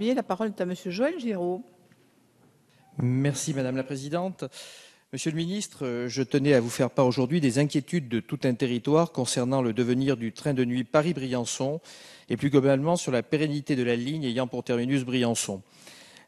La parole est à Monsieur Joël Giraud. Merci Madame la Présidente. Monsieur le ministre, je tenais à vous faire part aujourd'hui des inquiétudes de tout un territoire concernant le devenir du train de nuit Paris-Briançon et plus globalement sur la pérennité de la ligne ayant pour terminus Briançon.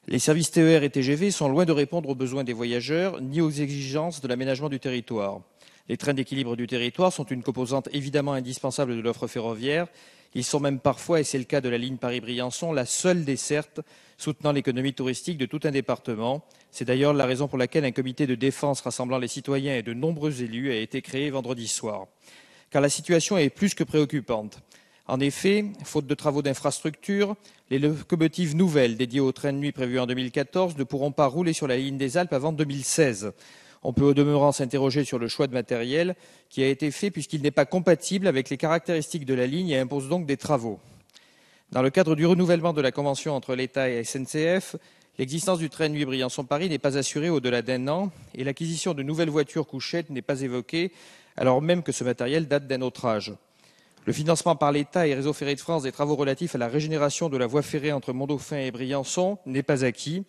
Les services TER et TGV sont loin de répondre aux besoins des voyageurs ni aux exigences de l'aménagement du territoire. Les trains d'équilibre du territoire sont une composante évidemment indispensable de l'offre ferroviaire ils sont même parfois, et c'est le cas de la ligne Paris-Briançon, la seule desserte soutenant l'économie touristique de tout un département. C'est d'ailleurs la raison pour laquelle un comité de défense rassemblant les citoyens et de nombreux élus a été créé vendredi soir. Car la situation est plus que préoccupante. En effet, faute de travaux d'infrastructure, les locomotives nouvelles dédiées aux trains de nuit prévus en 2014 ne pourront pas rouler sur la ligne des Alpes avant 2016. On peut au demeurant s'interroger sur le choix de matériel qui a été fait puisqu'il n'est pas compatible avec les caractéristiques de la ligne et impose donc des travaux. Dans le cadre du renouvellement de la convention entre l'État et SNCF, l'existence du train nuit Briançon-Paris n'est pas assurée au-delà d'un an et l'acquisition de nouvelles voitures couchettes n'est pas évoquée alors même que ce matériel date d'un autre âge. Le financement par l'État et Réseau Ferré de France des travaux relatifs à la régénération de la voie ferrée entre Mondauphin et Briançon n'est pas acquis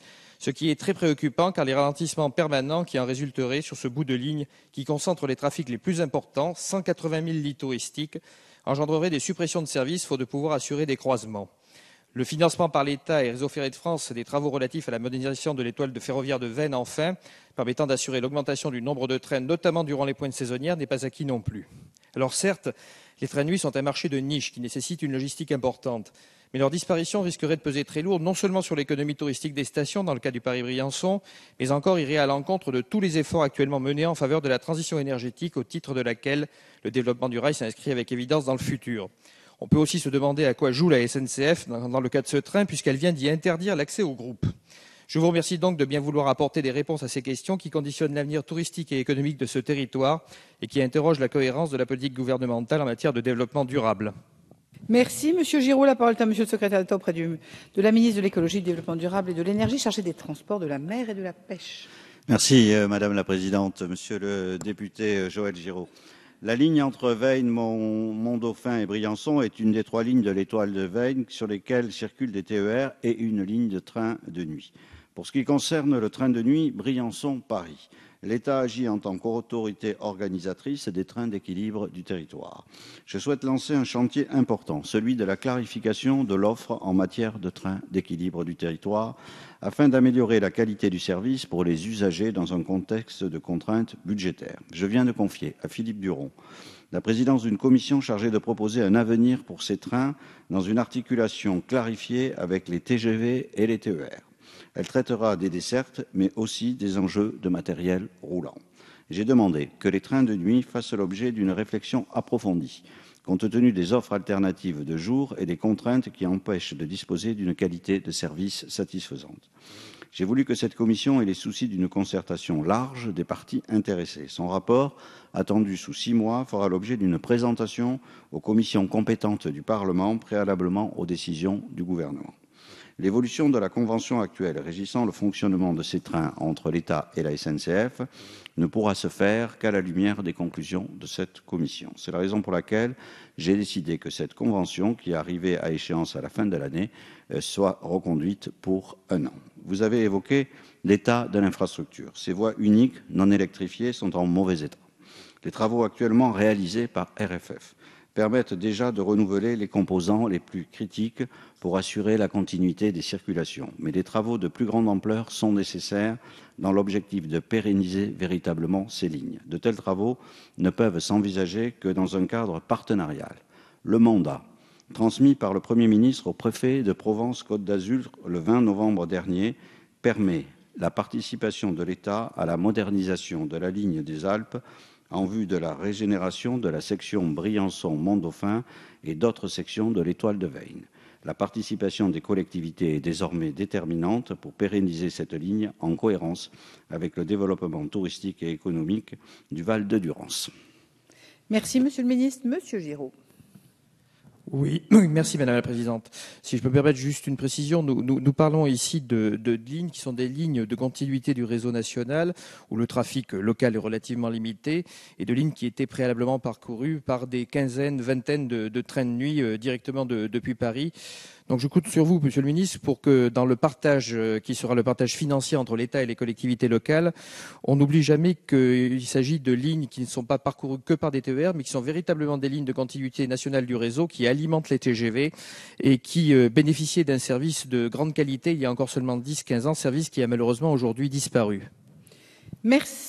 ce qui est très préoccupant car les ralentissements permanents qui en résulteraient sur ce bout de ligne qui concentre les trafics les plus importants, 180 000 lits touristiques, engendreraient des suppressions de services faute de pouvoir assurer des croisements. Le financement par l'État et Réseau Ferré de France des travaux relatifs à la modernisation de l'étoile de ferroviaire de Vennes, enfin, permettant d'assurer l'augmentation du nombre de trains, notamment durant les pointes saisonnières, n'est pas acquis non plus. Alors certes, les trains de nuit sont un marché de niche qui nécessite une logistique importante, mais leur disparition risquerait de peser très lourd non seulement sur l'économie touristique des stations dans le cas du Paris-Briançon, mais encore irait à l'encontre de tous les efforts actuellement menés en faveur de la transition énergétique au titre de laquelle le développement du rail s'inscrit avec évidence dans le futur. On peut aussi se demander à quoi joue la SNCF dans le cas de ce train, puisqu'elle vient d'y interdire l'accès au groupe. Je vous remercie donc de bien vouloir apporter des réponses à ces questions qui conditionnent l'avenir touristique et économique de ce territoire et qui interrogent la cohérence de la politique gouvernementale en matière de développement durable. Merci, Monsieur Giraud. La parole est à Monsieur le secrétaire d'État auprès de la ministre de l'Écologie, du Développement durable et de l'Énergie, chargée des Transports, de la Mer et de la Pêche. Merci, euh, Madame la Présidente. Monsieur le député euh, Joël Giraud, la ligne entre Veynes, Mont-Dauphin et Briançon est une des trois lignes de l'étoile de Veynes sur lesquelles circulent des TER et une ligne de train de nuit. Pour ce qui concerne le train de nuit Briançon-Paris, l'État agit en tant qu'autorité organisatrice des trains d'équilibre du territoire. Je souhaite lancer un chantier important, celui de la clarification de l'offre en matière de trains d'équilibre du territoire, afin d'améliorer la qualité du service pour les usagers dans un contexte de contraintes budgétaires. Je viens de confier à Philippe Duron la présidence d'une commission chargée de proposer un avenir pour ces trains dans une articulation clarifiée avec les TGV et les TER. Elle traitera des dessertes, mais aussi des enjeux de matériel roulant. J'ai demandé que les trains de nuit fassent l'objet d'une réflexion approfondie, compte tenu des offres alternatives de jour et des contraintes qui empêchent de disposer d'une qualité de service satisfaisante. J'ai voulu que cette commission ait les soucis d'une concertation large des parties intéressées. Son rapport, attendu sous six mois, fera l'objet d'une présentation aux commissions compétentes du Parlement préalablement aux décisions du gouvernement. L'évolution de la convention actuelle régissant le fonctionnement de ces trains entre l'État et la SNCF ne pourra se faire qu'à la lumière des conclusions de cette commission. C'est la raison pour laquelle j'ai décidé que cette convention, qui arrivait à échéance à la fin de l'année, euh, soit reconduite pour un an. Vous avez évoqué l'état de l'infrastructure. Ces voies uniques non électrifiées sont en mauvais état. Les travaux actuellement réalisés par RFF permettent déjà de renouveler les composants les plus critiques pour assurer la continuité des circulations. Mais des travaux de plus grande ampleur sont nécessaires dans l'objectif de pérenniser véritablement ces lignes. De tels travaux ne peuvent s'envisager que dans un cadre partenarial. Le mandat transmis par le Premier ministre au préfet de Provence-Côte d'Azur le 20 novembre dernier permet la participation de l'État à la modernisation de la ligne des Alpes en vue de la régénération de la section briançon mont dauphin et d'autres sections de l'étoile de Veynes. La participation des collectivités est désormais déterminante pour pérenniser cette ligne en cohérence avec le développement touristique et économique du Val de Durance. Merci, monsieur le ministre. Monsieur Giraud. Oui, merci Madame la Présidente. Si je peux me permettre juste une précision, nous, nous, parlons ici de, de, lignes qui sont des lignes de continuité du réseau national où le trafic local est relativement limité et de lignes qui étaient préalablement parcourues par des quinzaines, vingtaines de, trains de nuit euh, directement depuis Paris. Donc je compte sur vous, Monsieur le Ministre, pour que dans le partage euh, qui sera le partage financier entre l'État et les collectivités locales, on n'oublie jamais qu'il s'agit de lignes qui ne sont pas parcourues que par des TER, mais qui sont véritablement des lignes de continuité nationale du réseau qui allient alimente les TGV et qui euh, bénéficiaient d'un service de grande qualité il y a encore seulement 10-15 ans, service qui a malheureusement aujourd'hui disparu. Merci.